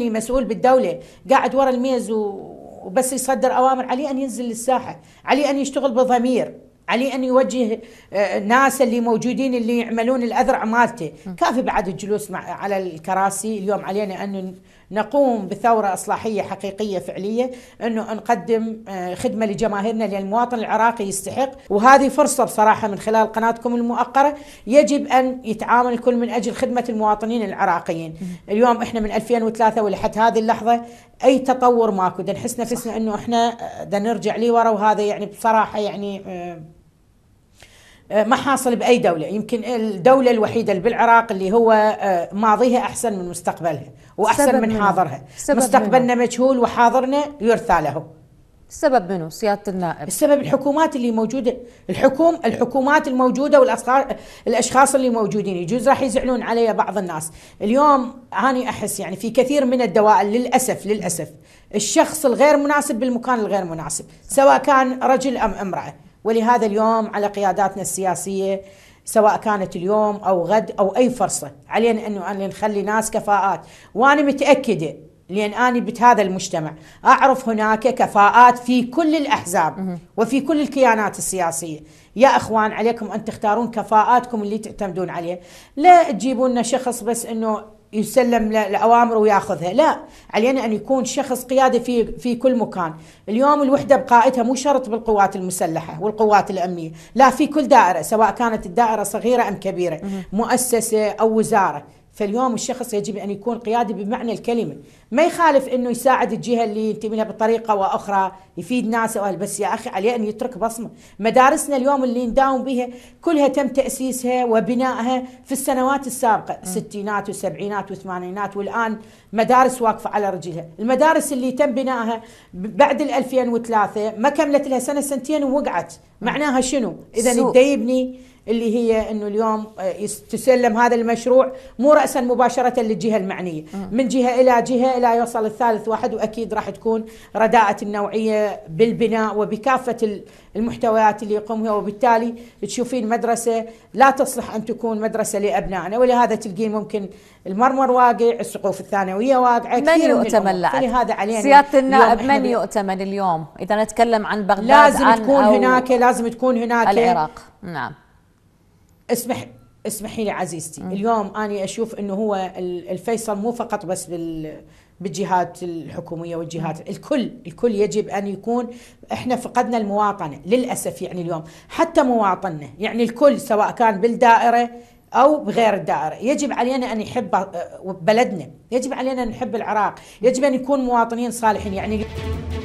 اللي مسؤول بالدولة قاعد ورا الميز وبس يصدر أوامر عليه أن ينزل للساحة عليه أن يشتغل بضمير عليه أن يوجه آه، الناس اللي موجودين اللي يعملون الأذرع مالته كافي بعد الجلوس مع على الكراسي اليوم علينا أن نقوم بثورة إصلاحية حقيقية فعلية أنه نقدم آه، خدمة لجماهيرنا لأن المواطن العراقي يستحق وهذه فرصة بصراحة من خلال قناتكم المؤقرة يجب أن يتعامل الكل من أجل خدمة المواطنين العراقيين اليوم إحنا من 2003 ولحد هذه اللحظة أي تطور ماكو نحس نفسنا أنه إحنا آه، نرجع لي ورا وهذا يعني بصراحة يعني آه، آه، ما حاصل باي دوله يمكن الدوله الوحيده اللي بالعراق اللي هو آه، ماضيها احسن من مستقبلها واحسن من حاضرها مستقبلنا منه. مجهول وحاضرنا يرثى له السبب منه سياده النائب السبب الحكومات اللي موجوده الحكوم الحكومات الموجوده والاشخاص الاشخاص اللي موجودين يجوز راح يزعلون علي بعض الناس اليوم اني احس يعني في كثير من الدوائر للاسف للاسف الشخص الغير مناسب بالمكان الغير مناسب سواء كان رجل ام امراه ولهذا اليوم على قياداتنا السياسيه سواء كانت اليوم او غد او اي فرصه علينا انه أن نخلي ناس كفاءات وانا متاكده لان انا بهذا المجتمع اعرف هناك كفاءات في كل الاحزاب وفي كل الكيانات السياسيه يا اخوان عليكم ان تختارون كفاءاتكم اللي تعتمدون عليه لا تجيبوا لنا شخص بس انه يسلم الاوامر وياخذها لا علينا ان يكون شخص قيادي في في كل مكان اليوم الوحده بقائتها مو شرط بالقوات المسلحه والقوات الامنيه لا في كل دائره سواء كانت الدائره صغيره ام كبيره مؤسسه او وزاره فاليوم الشخص يجب ان يكون قيادي بمعنى الكلمه، ما يخالف انه يساعد الجهه اللي ينتمي لها بطريقه واخرى، يفيد ناس وأهل بس يا اخي عليه ان يترك بصمه، مدارسنا اليوم اللي نداوم بها كلها تم تاسيسها وبنائها في السنوات السابقه، الستينات والسبعينات والثمانينات والان مدارس واقفه على رجلها، المدارس اللي تم بنائها بعد ال 2003 ما كملت لها سنه سنتين ووقعت، معناها شنو؟ اذا تديبني اللي هي انه اليوم آه، تسلم هذا المشروع مو راسا مباشره للجهه المعنيه آه. من جهه الى جهه الى يوصل الثالث واحد واكيد راح تكون رداءه النوعيه بالبناء وبكافه المحتويات اللي يقومها وبالتالي تشوفين مدرسه لا تصلح ان تكون مدرسه لابنائنا ولهذا تلقين ممكن المرمر واقع السقوف الثانويه واقعه من يؤتمن لهذا علينا سياده النائب من يؤتمن اليوم اذا نتكلم عن بغداد لازم عن تكون هناك لازم تكون هناك العراق نعم اسمح اسمحي لي عزيزتي م. اليوم أنا أشوف أنه هو الفيصل مو فقط بس بال بالجهات الحكومية والجهات الكل الكل يجب أن يكون إحنا فقدنا المواطنة للأسف يعني اليوم حتى مواطننا يعني الكل سواء كان بالدائرة او بغير الدائره، يجب علينا ان يحب آه، بلدنا، يجب علينا ان نحب العراق، يجب ان نكون مواطنين صالحين يعني